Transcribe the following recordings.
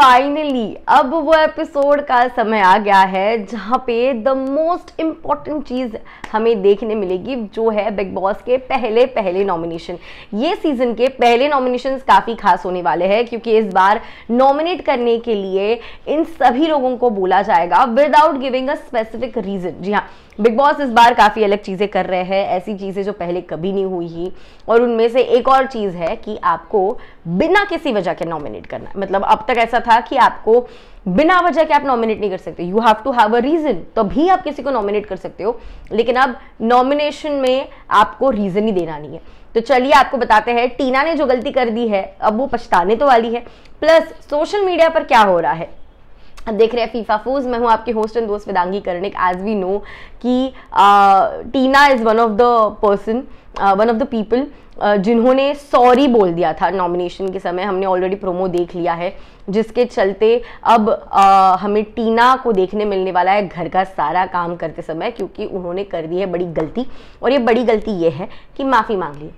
finally अब वो episode का समय आ गया है जहाँ पे द मोस्ट इम्पॉर्टेंट चीज़ हमें देखने मिलेगी जो है बिग बॉस के पहले पहले नॉमिनेशन ये सीज़न के पहले नॉमिनेशन काफ़ी खास होने वाले हैं क्योंकि इस बार नॉमिनेट करने के लिए इन सभी लोगों को बोला जाएगा without giving a specific reason जी हाँ बिग बॉस इस बार काफ़ी अलग चीज़ें कर रहे हैं ऐसी चीज़ें जो पहले कभी नहीं हुई ही और उनमें से एक और चीज़ है कि आपको बिना किसी वजह के नॉमिनेट करना मतलब अब तक ऐसा था कि आपको बिना वजह के आप नॉमिनेट नहीं कर सकते you have to have a reason तभी आप किसी को नॉमिनेट कर सकते हो लेकिन अब नॉमिनेशन में आपको रीज़न ही देना नहीं है तो चलिए आपको बताते हैं टीना ने जो गलती कर दी है अब वो पछताने तो वाली है प्लस सोशल मीडिया पर क्या हो रहा है अब देख रहे हैं फीफा फूज मैं हूँ आपके होस्ट एंड दोस्त Vedangi Karnik as we know कि Tina is one of the person one of the people जिन्होंने सॉरी बोल दिया था नॉमिनेशन के समय हमने ऑलरेडी प्रोमो देख लिया है जिसके चलते अब uh, हमें टीना को देखने मिलने वाला है घर का सारा काम करते समय क्योंकि उन्होंने कर दी है बड़ी गलती और ये बड़ी गलती ये है कि माफ़ी मांग ली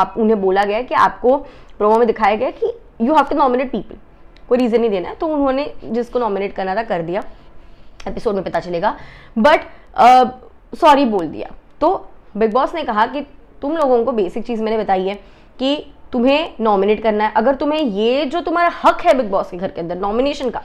आप उन्हें बोला गया कि आपको प्रोमो में दिखाया गया कि you have to nominate people कोई रीज़न नहीं देना है तो उन्होंने जिसको नॉमिनेट करना था कर दिया एपिसोड में पता चलेगा बट सॉरी uh, बोल दिया तो बिग बॉस ने कहा कि तुम लोगों को बेसिक चीज़ मैंने बताई है कि तुम्हें नॉमिनेट करना है अगर तुम्हें ये जो तुम्हारा हक है बिग बॉस के घर के अंदर नॉमिनेशन का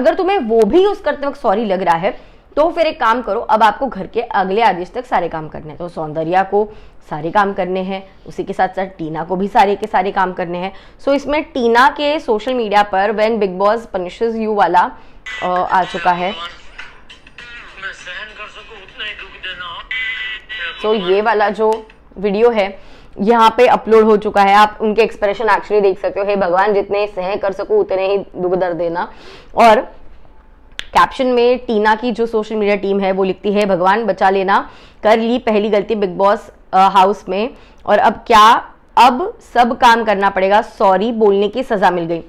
अगर तुम्हें वो भी यूज़ करते वक्त सॉरी लग रहा है तो फिर एक काम करो अब आपको घर के अगले आदेश तक सारे काम करने हैं तो सौंदर्या को सारे काम करने हैं उसी के साथ साथ टीना को भी सारे के सारे काम करने हैं सो so, इसमें टीना के सोशल मीडिया पर when Big Boss punish you वाला आ चुका है सो so, ये वाला जो वीडियो है यहाँ पे अपलोड हो चुका है आप उनके एक्सप्रेशन एक्चुअली देख सकते हो हे भगवान जितने सह कर सको उतने ही दुख दर्द देना और कैप्शन में टीना की जो सोशल मीडिया टीम है वो लिखती है भगवान बचा लेना कर ली पहली गलती बिग बॉस हाउस में और अब क्या अब सब काम करना पड़ेगा सॉरी बोलने की सज़ा मिल गई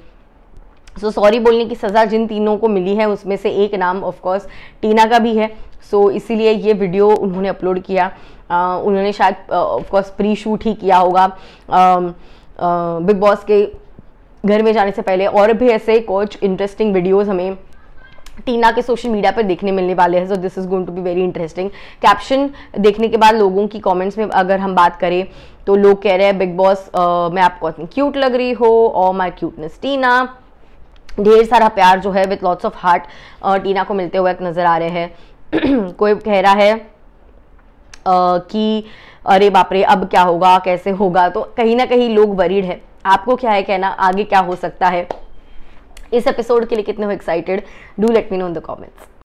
सो so, सॉरी बोलने की सज़ा जिन तीनों को मिली है उसमें से एक नाम ऑफकोर्स टीना का भी है सो so, इसीलिए ये वीडियो उन्होंने अपलोड किया उन्होंने शायद ऑफकोर्स प्री शूट ही किया होगा बिग बॉस के घर में जाने से पहले और भी ऐसे कुछ इंटरेस्टिंग वीडियोज़ हमें टीना के सोशल मीडिया पर देखने मिलने वाले हैं so this is going to be very interesting caption देखने के बाद लोगों की कमेंट्स में अगर हम बात करें तो लोग कह रहे हैं बिग बॉस मैं आपको इतनी क्यूट लग रही हो और माई क्यूटनेस टीना ढेर सारा प्यार जो है with lots of heart Tina को मिलते हुए नज़र आ रहे हैं कोई कह रहा है कि अरे बाप रे अब क्या होगा कैसे होगा तो कहीं ना कहीं लोग वरीड है आपको क्या है कहना आगे क्या हो सकता है इस एपिसोड के लिए कितने हो excited do let me know in the comments